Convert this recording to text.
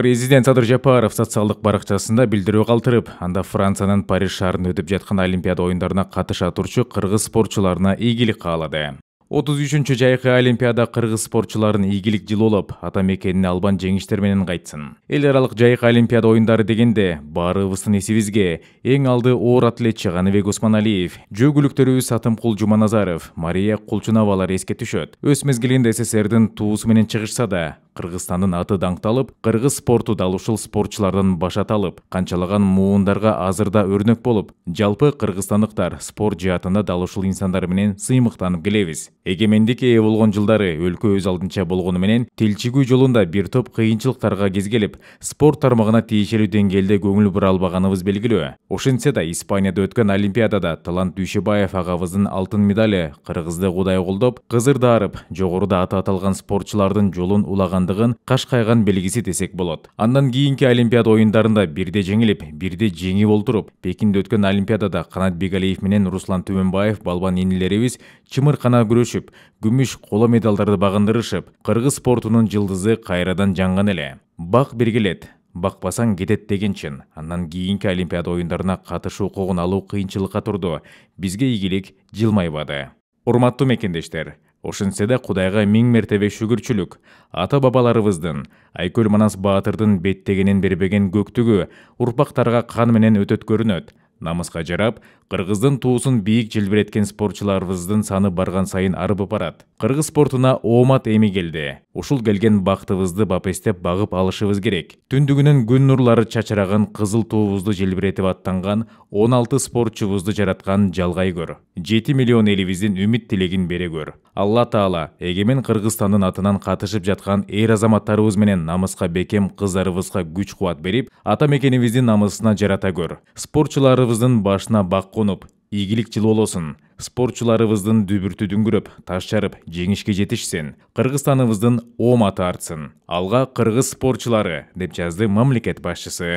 президент садыр жапаров социалдык баракчасында билдирүү калтырып анда франциянын париж шаарында өтүп жаткан олимпиада оюндарына катыша турчу кыргыз спортчуларына ийгилик каалады 33 үчүнчү жайкы олимпиада кыргыз спортчуларын ийгилик жылы олып ата мекенине албан жеңиштер менен кайтсын эл аралык жайкы олимпиада оюндары дегенде баарыбыздын эсибизге эң алды оор атлетчи каныбек осмоналиев жөөгүлүктөрүбүз сатымкул жуманазаров мария кулчуновалар эске түшөт өз мезгилинде сссрдин туусу менен чыгышса да кыргызстандын аты даңкталып кыргыз спорту дал ушул спортчулардан башат алып канчалаган муундарга азыр да өрнөк болуп жалпы кыргызстандыктар спорт жаатында дал ушул инсандар менен сыймыктанып келебиз эгемендикке ээ болгон жылдары өлкө өз алдынча болгону менен тилчигүү жолунда бир топ кыйынчылыктарга кезгелип спорт тармагына тиешелүү деңгээлде көңүл бура албаганыбыз белгилүү ошентсе да испанияда өткөн олимпиадада талант дүйшөбаев агабыздын алтын медалі кыргызды кудай колдоп кызыр даарып жогоруда аты аталган спортчулардын жолун улаган дығын қашқайған белгісі десек болады андан кейінгі олимпиада ойындарында бирде жеңіліп бирде жеңіп олтуруп пекинде өткен олимпиадада қанат бегалиев менен руслан төменбаев балбан чымыр қана күрөшүп күмүш қола медалдарды бағындырышып қырғыз спортунун жылдызы қайрадан жаңған эле бақ бергилет бакпасаң кетет деген чын андан кийинки олимпиада оюндарына катышуу укугун алуу кыйынчылыкка турду бизге ийгилик жылмайбады урматтуу мекендештер ошентсе да кудайга миң мертебе шүгүрчүлүк ата бабаларыбыздын айкөл манас баатырдын беттегенен бербеген көктүгү урпактарга кан менен өтөт көрүнөт намыска жарап кыргыздын туусун бийик желбиреткен спортчуларыбыздын саны барган сайын арып барат кыргыз спортуна оомат эми келди ушул келген бактыбызды бапестеп багып алышыбыз керек түндүгүнөн күн нурлары чачыраган кызыл туубузду желбиретип аттанган 16 алты спортчубузду жараткан жалгай көр 7 миллион элибиздин үмүт тилегин бере көр алла таала эгемен кыргызстандын атынан катышып жаткан эр азаматтарыбыз менен намыска бекем кыздарыбызга күч кубат берип ата мекенибиздин намысына жарата көр спортчуларыбыздын башына бак конуп ийгилик жыл болосун спортчуларыбыздын дүбүртү дүңгүрөп таш жарып жеңишке жетишсин кыргызстаныбыздын ооматы артсын алга кыргыз спортчулары деп жазды мамлекет башчысы